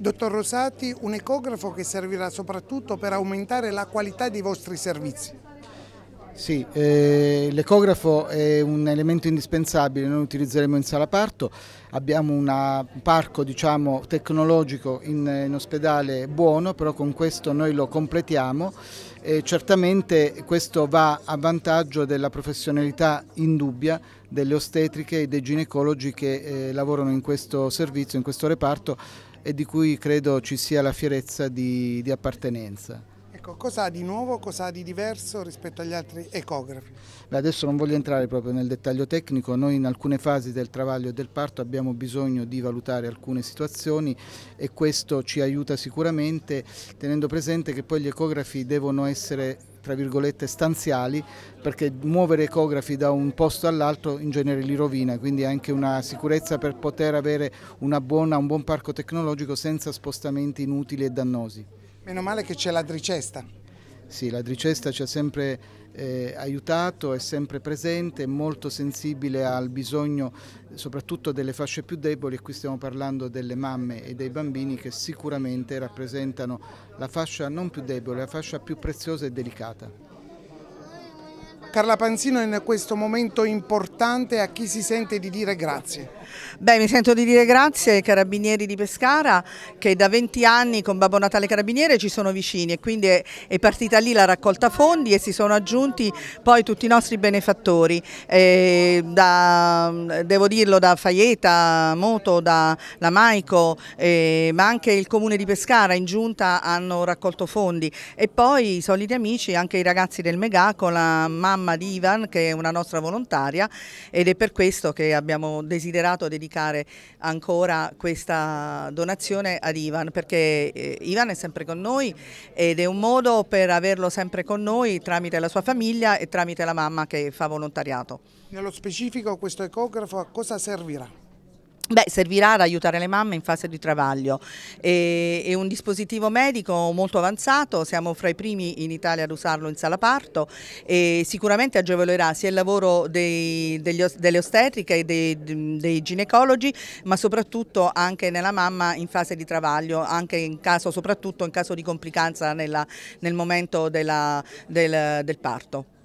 Dottor Rosati, un ecografo che servirà soprattutto per aumentare la qualità dei vostri servizi. Sì, eh, l'ecografo è un elemento indispensabile, noi utilizzeremo in sala parto, abbiamo un parco diciamo, tecnologico in, in, ospedale buono, però con questo noi lo completiamo e certamente questo va a vantaggio della professionalità indubbia delle ostetriche e dei ginecologi che eh, lavorano in questo servizio, in questo reparto e di cui credo ci sia la fierezza di, di appartenenza ecco, cosa ha di nuovo, cosa ha di diverso rispetto agli altri ecografi? Beh, adesso non voglio entrare proprio nel dettaglio tecnico, noi in alcune fasi del travaglio e del parto abbiamo bisogno di valutare alcune situazioni e questo ci aiuta sicuramente tenendo presente che poi gli ecografi devono essere tra virgolette stanziali perché muovere ecografi da un posto all'altro in genere li rovina, quindi anche una sicurezza per poter avere buona, un buon parco tecnologico senza spostamenti inutili e dannosi. Meno male che c'è la Dricesta. Sì, la Dricesta ci ha sempre eh, aiutato, è sempre presente, è molto sensibile al bisogno soprattutto delle fasce più deboli e qui stiamo parlando delle mamme e dei bambini che sicuramente rappresentano la fascia non più debole, la fascia più preziosa e delicata. Carla Panzino in questo momento importante a chi si sente di dire grazie? Beh, mi sento di dire grazie ai carabinieri di Pescara che da 20 anni con Babbo Natale Carabiniere ci sono vicini e quindi è, partita lì la raccolta fondi e si sono aggiunti poi tutti i nostri benefattori, eh, da, devo dirlo da Faieta, Moto, da Lamaico, eh, ma anche il comune di Pescara in giunta hanno raccolto fondi e poi i soliti amici, anche i ragazzi del Megaco, la mamma mamma di Ivan che è una nostra volontaria ed è per questo che abbiamo desiderato dedicare ancora questa donazione ad Ivan perché eh, Ivan è sempre con noi ed è un modo per averlo sempre con noi tramite la sua famiglia e tramite la mamma che fa volontariato. Nello specifico questo ecografo a cosa servirà? Beh, servirà ad aiutare le mamme in fase di travaglio. E, è un dispositivo medico molto avanzato, siamo fra i primi in Italia ad usarlo in sala parto e sicuramente agevolerà sia il lavoro dei, degli, delle ostetriche e dei, dei, ginecologi, ma soprattutto anche nella mamma in fase di travaglio, anche in caso, soprattutto in caso di complicanza nella, nel momento della, del, del parto.